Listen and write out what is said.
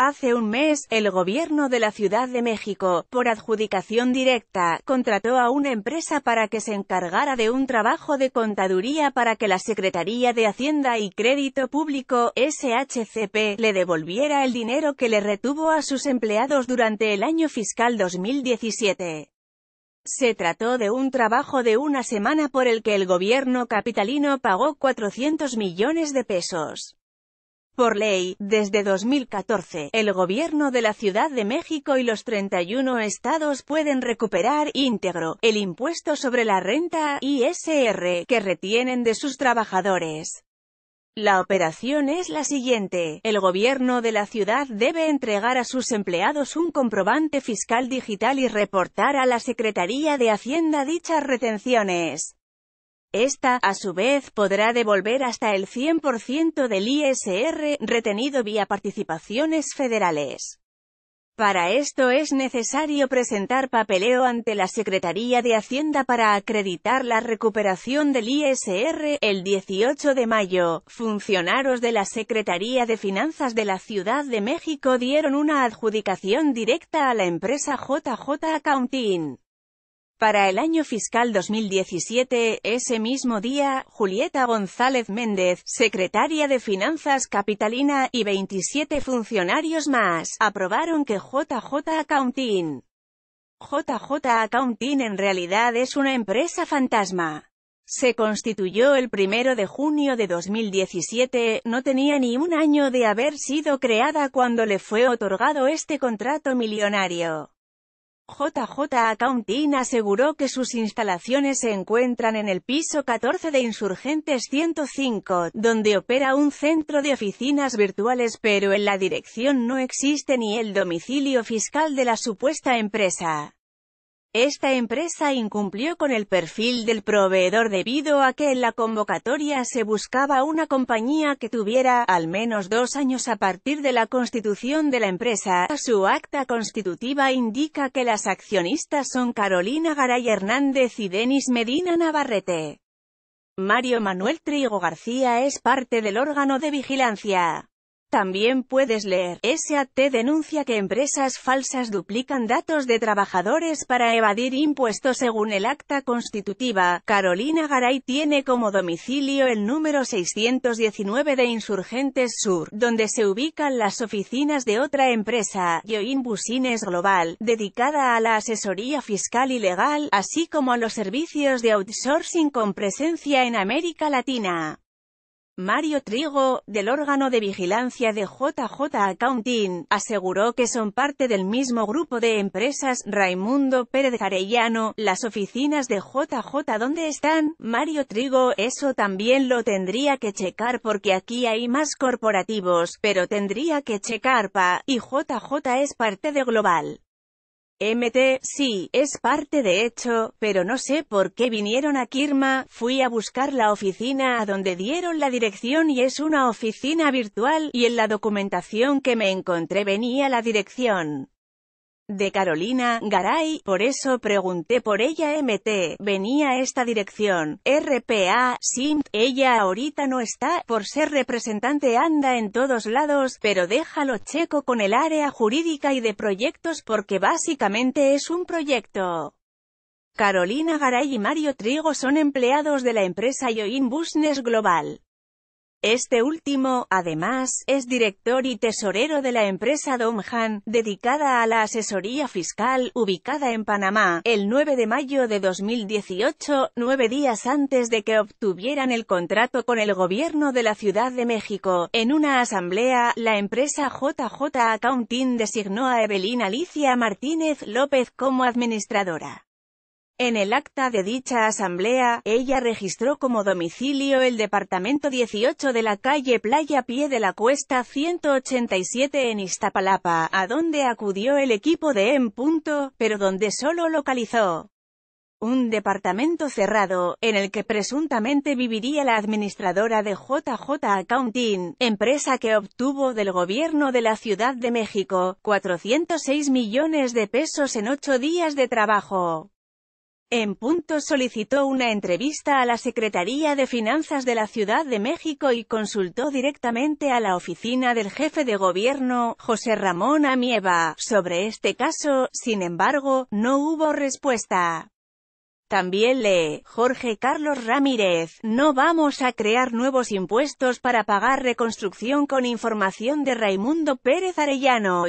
Hace un mes, el gobierno de la Ciudad de México, por adjudicación directa, contrató a una empresa para que se encargara de un trabajo de contaduría para que la Secretaría de Hacienda y Crédito Público, SHCP, le devolviera el dinero que le retuvo a sus empleados durante el año fiscal 2017. Se trató de un trabajo de una semana por el que el gobierno capitalino pagó 400 millones de pesos. Por ley, desde 2014, el gobierno de la Ciudad de México y los 31 estados pueden recuperar íntegro el impuesto sobre la renta, ISR, que retienen de sus trabajadores. La operación es la siguiente. El gobierno de la ciudad debe entregar a sus empleados un comprobante fiscal digital y reportar a la Secretaría de Hacienda dichas retenciones. Esta, a su vez, podrá devolver hasta el 100% del ISR retenido vía participaciones federales. Para esto es necesario presentar papeleo ante la Secretaría de Hacienda para acreditar la recuperación del ISR el 18 de mayo. Funcionarios de la Secretaría de Finanzas de la Ciudad de México dieron una adjudicación directa a la empresa JJ Accounting. Para el año fiscal 2017, ese mismo día, Julieta González Méndez, secretaria de Finanzas Capitalina, y 27 funcionarios más, aprobaron que JJ Accounting. JJ Accounting en realidad es una empresa fantasma. Se constituyó el primero de junio de 2017, no tenía ni un año de haber sido creada cuando le fue otorgado este contrato millonario. JJ Accounting aseguró que sus instalaciones se encuentran en el piso 14 de Insurgentes 105, donde opera un centro de oficinas virtuales pero en la dirección no existe ni el domicilio fiscal de la supuesta empresa. Esta empresa incumplió con el perfil del proveedor debido a que en la convocatoria se buscaba una compañía que tuviera, al menos dos años a partir de la constitución de la empresa. Su acta constitutiva indica que las accionistas son Carolina Garay Hernández y Denis Medina Navarrete. Mario Manuel Trigo García es parte del órgano de vigilancia. También puedes leer, SAT denuncia que empresas falsas duplican datos de trabajadores para evadir impuestos según el acta constitutiva. Carolina Garay tiene como domicilio el número 619 de Insurgentes Sur, donde se ubican las oficinas de otra empresa, Join Busines Global, dedicada a la asesoría fiscal y legal, así como a los servicios de outsourcing con presencia en América Latina. Mario Trigo, del órgano de vigilancia de JJ Accounting, aseguró que son parte del mismo grupo de empresas Raimundo Pérez Arellano, las oficinas de JJ donde están, Mario Trigo, eso también lo tendría que checar porque aquí hay más corporativos, pero tendría que checar PA, y JJ es parte de Global. MT, sí, es parte de hecho, pero no sé por qué vinieron a Kirma, fui a buscar la oficina a donde dieron la dirección y es una oficina virtual, y en la documentación que me encontré venía la dirección de Carolina Garay, por eso pregunté por ella MT, venía esta dirección, RPA, SIMT, ella ahorita no está, por ser representante anda en todos lados, pero déjalo checo con el área jurídica y de proyectos porque básicamente es un proyecto. Carolina Garay y Mario Trigo son empleados de la empresa Yoin Business Global. Este último, además, es director y tesorero de la empresa Domhan, dedicada a la asesoría fiscal, ubicada en Panamá, el 9 de mayo de 2018, nueve días antes de que obtuvieran el contrato con el gobierno de la Ciudad de México. En una asamblea, la empresa JJ Accounting designó a Evelyn Alicia Martínez López como administradora. En el acta de dicha asamblea, ella registró como domicilio el departamento 18 de la calle Playa Pie de la Cuesta 187 en Iztapalapa, a donde acudió el equipo de En Punto, pero donde solo localizó un departamento cerrado, en el que presuntamente viviría la administradora de JJ Accounting, empresa que obtuvo del gobierno de la Ciudad de México, 406 millones de pesos en ocho días de trabajo. En punto solicitó una entrevista a la Secretaría de Finanzas de la Ciudad de México y consultó directamente a la oficina del jefe de gobierno, José Ramón Amieva, sobre este caso, sin embargo, no hubo respuesta. También lee, Jorge Carlos Ramírez, no vamos a crear nuevos impuestos para pagar reconstrucción con información de Raimundo Pérez Arellano